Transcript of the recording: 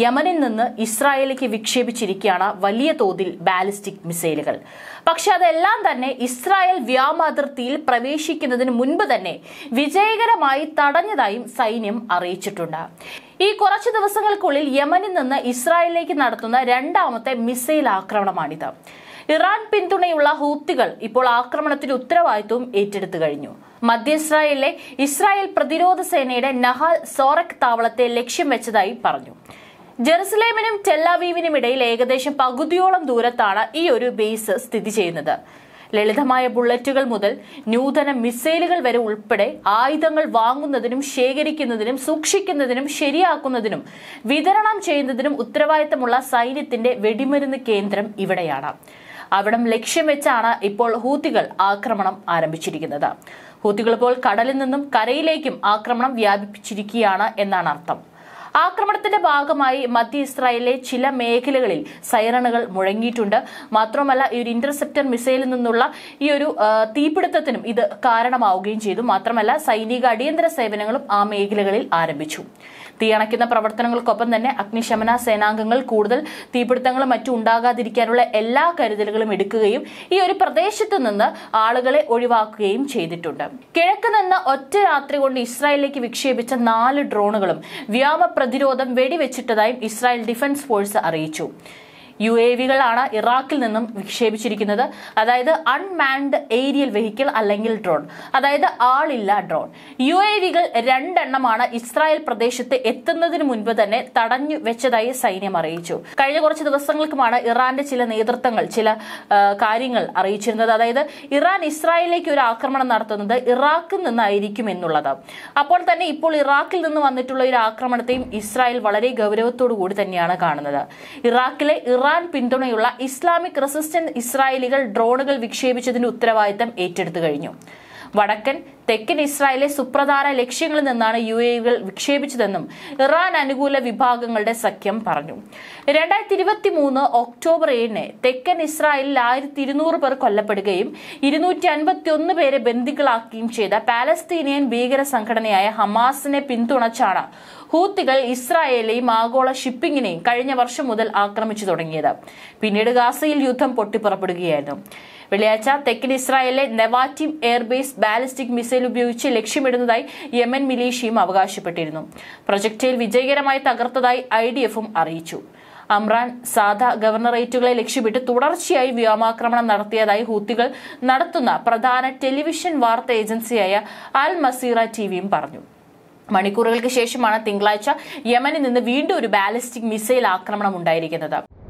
യമനിൽ നിന്ന് ഇസ്രായേലിലേക്ക് വിക്ഷേപിച്ചിരിക്കുകയാണ് വലിയ തോതിൽ ബാലിസ്റ്റിക് മിസൈലുകൾ പക്ഷെ അതെല്ലാം തന്നെ ഇസ്രായേൽ വ്യോമാതിർത്തിയിൽ പ്രവേശിക്കുന്നതിന് മുൻപ് തന്നെ വിജയകരമായി തടഞ്ഞതായും സൈന്യം അറിയിച്ചിട്ടുണ്ട് ഈ കുറച്ച് ദിവസങ്ങൾക്കുള്ളിൽ യമനിൽ നിന്ന് ഇസ്രായേലിലേക്ക് നടത്തുന്ന രണ്ടാമത്തെ മിസൈൽ ആക്രമണമാണിത് ഇറാൻ പിന്തുണയുള്ള ഹൂത്തികൾ ഇപ്പോൾ ആക്രമണത്തിന് ഉത്തരവാദിത്വം ഏറ്റെടുത്തു കഴിഞ്ഞു മധ്യ ഇസ്രായേലിലെ ഇസ്രായേൽ പ്രതിരോധ സേനയുടെ നഹാൽ സോറക് താവളത്തെ ലക്ഷ്യം വെച്ചതായി പറഞ്ഞു ജെറുസലേമിനും ടെല്ലാവീവിനും ഇടയിൽ ഏകദേശം പകുതിയോളം ദൂരത്താണ് ഈ ഒരു ബേസ് സ്ഥിതി ചെയ്യുന്നത് ലളിതമായ ബുള്ളറ്റുകൾ മുതൽ നൂതന മിസൈലുകൾ വരെ ഉൾപ്പെടെ ആയുധങ്ങൾ വാങ്ങുന്നതിനും ശേഖരിക്കുന്നതിനും സൂക്ഷിക്കുന്നതിനും ശരിയാക്കുന്നതിനും വിതരണം ചെയ്യുന്നതിനും ഉത്തരവാദിത്തമുള്ള സൈന്യത്തിന്റെ വെടിമരുന്ന് കേന്ദ്രം ഇവിടെയാണ് അവിടം ലക്ഷ്യം വെച്ചാണ് ഇപ്പോൾ ഹൂത്തികൾ ആക്രമണം ആരംഭിച്ചിരിക്കുന്നത് ഹൂത്തികൾ ഇപ്പോൾ കടലിൽ നിന്നും കരയിലേക്കും ആക്രമണം വ്യാപിപ്പിച്ചിരിക്കുകയാണ് എന്നാണ് അർത്ഥം ആക്രമണത്തിന്റെ ഭാഗമായി മധ്യ ഇസ്രായേലിലെ ചില മേഖലകളിൽ സൈറണുകൾ മുഴങ്ങിയിട്ടുണ്ട് മാത്രമല്ല ഈ ഒരു ഇന്റർസെപ്റ്റർ മിസൈലിൽ നിന്നുള്ള ഈ ഒരു തീപിടുത്തത്തിനും ഇത് കാരണമാവുകയും ചെയ്തു മാത്രമല്ല സൈനിക അടിയന്തര സേവനങ്ങളും ആ മേഖലകളിൽ ആരംഭിച്ചു തീയണയ്ക്കുന്ന പ്രവർത്തനങ്ങൾക്കൊപ്പം തന്നെ അഗ്നിശമന സേനാംഗങ്ങൾ കൂടുതൽ തീപിടുത്തങ്ങളും മറ്റും ഉണ്ടാകാതിരിക്കാനുള്ള എല്ലാ കരുതലുകളും എടുക്കുകയും ഈ ഒരു പ്രദേശത്ത് നിന്ന് ആളുകളെ ഒഴിവാക്കുകയും ചെയ്തിട്ടുണ്ട് കിഴക്ക് നിന്ന് ഒറ്റ രാത്രി കൊണ്ട് ഇസ്രായേലിലേക്ക് വിക്ഷേപിച്ച നാല് ഡ്രോണുകളും വ്യോമ പ്രതിരോധം വെടിവെച്ചിട്ടതായും ഇസ്രായേൽ ഡിഫൻസ് ഫോഴ്സ് അറിയിച്ചു യു എ വികളാണ് ഇറാഖിൽ നിന്നും വിക്ഷേപിച്ചിരിക്കുന്നത് അതായത് അൺമാൻഡ് ഏരിയൽ വെഹിക്കിൾ അല്ലെങ്കിൽ ഡ്രോൺ അതായത് ആളില്ല ഡ്രോൺ യു എ വികൾ രണ്ടെണ്ണമാണ് ഇസ്രായേൽ പ്രദേശത്ത് എത്തുന്നതിന് മുൻപ് തന്നെ തടഞ്ഞു വെച്ചതായി സൈന്യം അറിയിച്ചു കഴിഞ്ഞ കുറച്ച് ദിവസങ്ങൾക്കുമാണ് ഇറാന്റെ ചില നേതൃത്വങ്ങൾ ചില കാര്യങ്ങൾ അറിയിച്ചിരുന്നത് അതായത് ഇറാൻ ഇസ്രായേലിലേക്ക് ഒരു ആക്രമണം നടത്തുന്നത് ഇറാഖിൽ നിന്നായിരിക്കും എന്നുള്ളത് അപ്പോൾ തന്നെ ഇപ്പോൾ ഇറാഖിൽ നിന്ന് വന്നിട്ടുള്ള ഒരു ആക്രമണത്തെയും ഇസ്രായേൽ വളരെ ഗൗരവത്തോടു കൂടി തന്നെയാണ് കാണുന്നത് ഇറാഖിലെ ഇറാൻ പിന്തുണയുള്ള ഇസ്ലാമിക് റെസിസ്റ്റന്റ് ഇസ്രായേലികൾ ഡ്രോണുകൾ വിക്ഷേപിച്ചതിന്റെ ഉത്തരവാദിത്തം ഏറ്റെടുത്തു കഴിഞ്ഞു വടക്കൻ തെക്കൻ ഇസ്രായേലിലെ സുപ്രധാന ലക്ഷ്യങ്ങളിൽ നിന്നാണ് യു എകൾ വിക്ഷേപിച്ചതെന്നും ഇറാൻ അനുകൂല വിഭാഗങ്ങളുടെ സഖ്യം പറഞ്ഞു രണ്ടായിരത്തി ഇരുപത്തി മൂന്ന് ഒക്ടോബർ ഏഴിന് തെക്കൻ ഇസ്രായേലിൽ ആയിരത്തി ഇരുന്നൂറ് പേർ കൊല്ലപ്പെടുകയും ഇരുന്നൂറ്റി അൻപത്തി ഒന്ന് പേരെ ബന്ദികളാക്കുകയും ചെയ്ത പാലസ്തീനിയൻ ഭീകര സംഘടനയായ ഹമാസിനെ പിന്തുണച്ചാണ് ഹൂത്തികൾ ഇസ്രായേലെയും ആഗോള ഷിപ്പിങ്ങിനെയും കഴിഞ്ഞ വർഷം മുതൽ ആക്രമിച്ചു തുടങ്ങിയത് പിന്നീട് ഗാസയിൽ യുദ്ധം പൊട്ടിപ്പുറപ്പെടുകയായിരുന്നു വെള്ളിയാഴ്ച തെക്കൻ ഇസ്രായേലിലെ Nevatim airbase ballistic missile missile ഉപയോഗിച്ച് ലക്ഷ്യമിടുന്നതായി യമൻ മിലീഷ്യയും അവകാശപ്പെട്ടിരുന്നു പ്രൊജക്ടയിൽ വിജയകരമായി തകർത്തതായി ഐ ഡി എഫും അറിയിച്ചു അമ്രാൻ സാധ ഗവർണറേറ്റുകളെ ലക്ഷ്യമിട്ട് തുടർച്ചയായി വ്യോമാക്രമണം നടത്തിയതായി ഹൂത്തികൾ നടത്തുന്ന പ്രധാന ടെലിവിഷൻ വാർത്താ ഏജൻസിയായ അൽ മസീറ ടിവിയും പറഞ്ഞു മണിക്കൂറുകൾക്ക് ശേഷമാണ് തിങ്കളാഴ്ച യമനിൽ നിന്ന് വീണ്ടും ഒരു ബാലിസ്റ്റിക് മിസൈൽ ആക്രമണം ഉണ്ടായിരിക്കുന്നത്